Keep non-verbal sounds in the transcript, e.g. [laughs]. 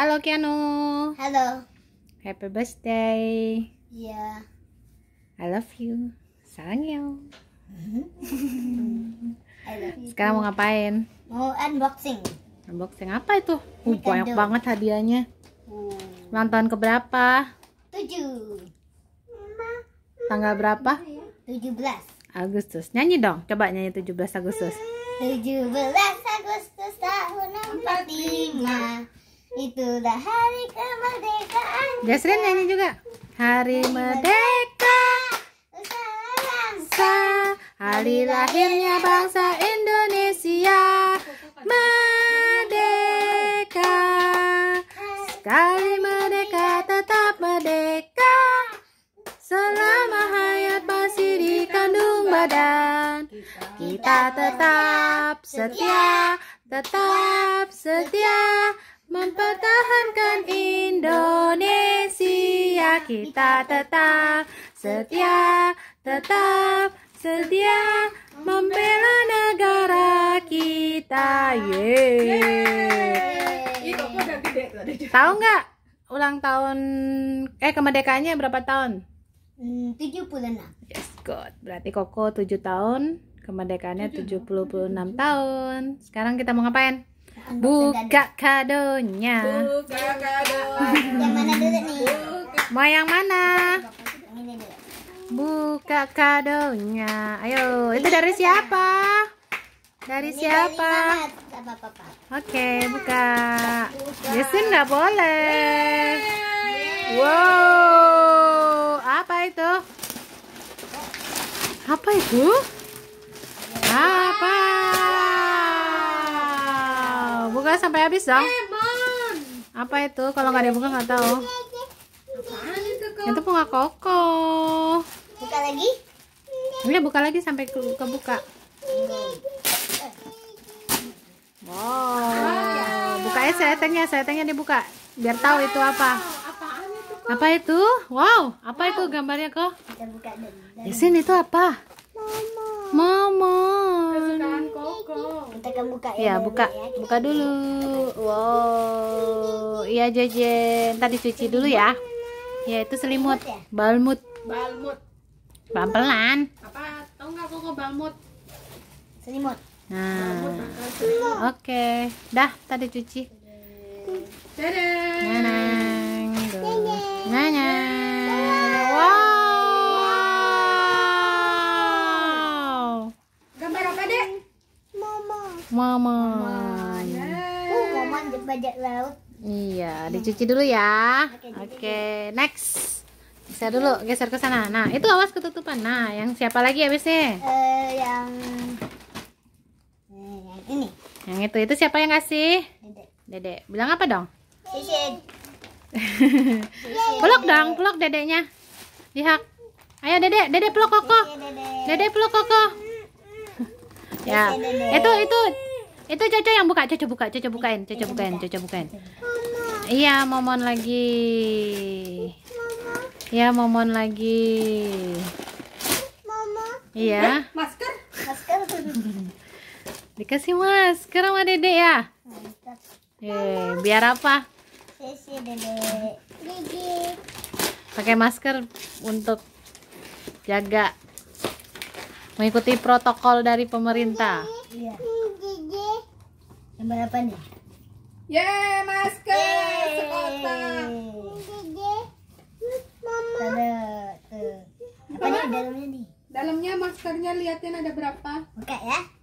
Halo Kiano. Halo. Happy birthday. Yeah. I love you. Sayang ya. Sekarang mau ngapain? Mau unboxing. Unboxing apa itu? Uh, kan banyak banget hadiahnya. Uh. Ulang tahun keberapa? 7. Tanggal berapa? Tujuh belas. Agustus. Nyanyi dong. Coba nyanyi tujuh belas Agustus. Tujuh belas Agustus tahun lima. Itulah hari kemerdekaan. Jasrin nyanyi juga. Hari merdeka. Bangsa. Hari lahirnya bangsa Indonesia. Merdeka. Sekali merdeka tetap merdeka. Selama hayat masih di kandung badan. Kita tetap setia, tetap setia. Mempertahankan Indonesia kita tetap setia, tetap setia membela negara kita. Yeay. Tahu nggak ulang tahun eh kemerdekaannya berapa tahun? Hmm, puluh 76. Yes, God. Berarti Koko 7 tahun, kemerdekaannya 76 tahun. Sekarang kita mau ngapain? Buka kadonya. Buka Yang mana Buka. Mau yang mana? Buka kadonya. Ayo, itu dari siapa? Dari siapa? Oke, buka. Yesin nggak boleh. Wow, apa itu? Apa itu? Apa? sampai habis dong. Apa itu? Kalau nggak dibuka nggak tahu. Itu bunga koko. Buka lagi? Ini iya, buka lagi sampai ke kebuka. Wow. Ah, buka Bukanya ya, saya seletengnya dibuka. Biar tahu itu apa apa itu? Wow, apa itu gambarnya kok? Di sini itu apa? Mama kita buka ya, ya buka ya. buka dulu wow iya jajen tadi cuci dulu ya ya itu selimut ya? balmut balmut pelan pelan apa tau nggak kok balmut selimut nah oke okay. dah tadi cuci dadah Maman. Uh, momon bajak laut. Iya, dicuci dulu ya. Oke, okay, next. Bisa dulu geser ke sana. Nah, itu awas ketutupan. Nah, yang siapa lagi habisnya? Eh, uh, yang ini. Yang itu itu siapa yang ngasih? Dedek. Dedek. Bilang apa dong? Sisit. [laughs] dong, peluk dedeknya. Lihat. Ayo dedek, dedek peluk kokoh. Dedek peluk kokoh ya iya, iya, iya. itu itu itu Caca yang buka Caca buka Caca bukain Caca bukain Caca bukain iya momon lagi iya momon lagi iya eh, masker masker dikasih masker sama dede ya eh biar apa pakai masker untuk jaga Mengikuti protokol dari pemerintah. Iya. Yang berapa nih? Ye, masker sekotak. Mama. Ada tuh. Apa nih dalamnya nih? Dalamnya maskernya liatin ada berapa? Oke ya.